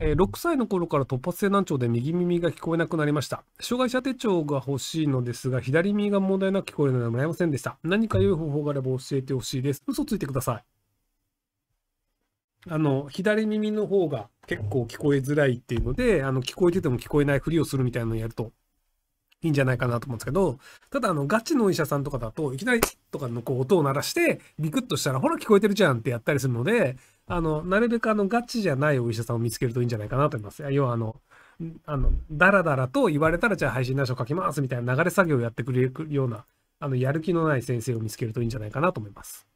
えー、6歳の頃から突発性難聴で右耳が聞こえなくなりました。障害者手帳が欲しいのですが、左耳が問題なく聞こえるのでえませんでした。何か良い方法があれば教えてほしいです。嘘ついてください。あの、左耳の方が結構聞こえづらいっていうので、あの、聞こえてても聞こえないふりをするみたいなのをやるといいんじゃないかなと思うんですけど、ただ、あの、ガチのお医者さんとかだと、いきなり、とかのこう音を鳴らして、ビクッとしたら、ほら、聞こえてるじゃんってやったりするので、あの、なるべくあの、ガチじゃないお医者さんを見つけるといいんじゃないかなと思います。要は、あの、あの、だらだらと言われたら、じゃあ配信内容書きますみたいな流れ作業をやってくれるような、あの、やる気のない先生を見つけるといいんじゃないかなと思います。